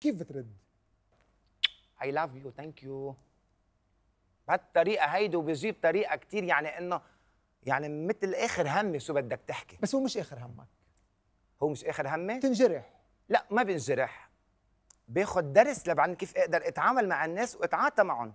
كيف بترد؟ اي لاف يو ثانك يو بهالطريقه هيدي وبجيب طريقه كثير يعني انه يعني مثل اخر همي شو بدك تحكي بس هو مش اخر همك هو مش اخر همي؟ تنجرح لا ما بنجرح باخذ درس لبعن كيف اقدر اتعامل مع الناس واتعاطى معهم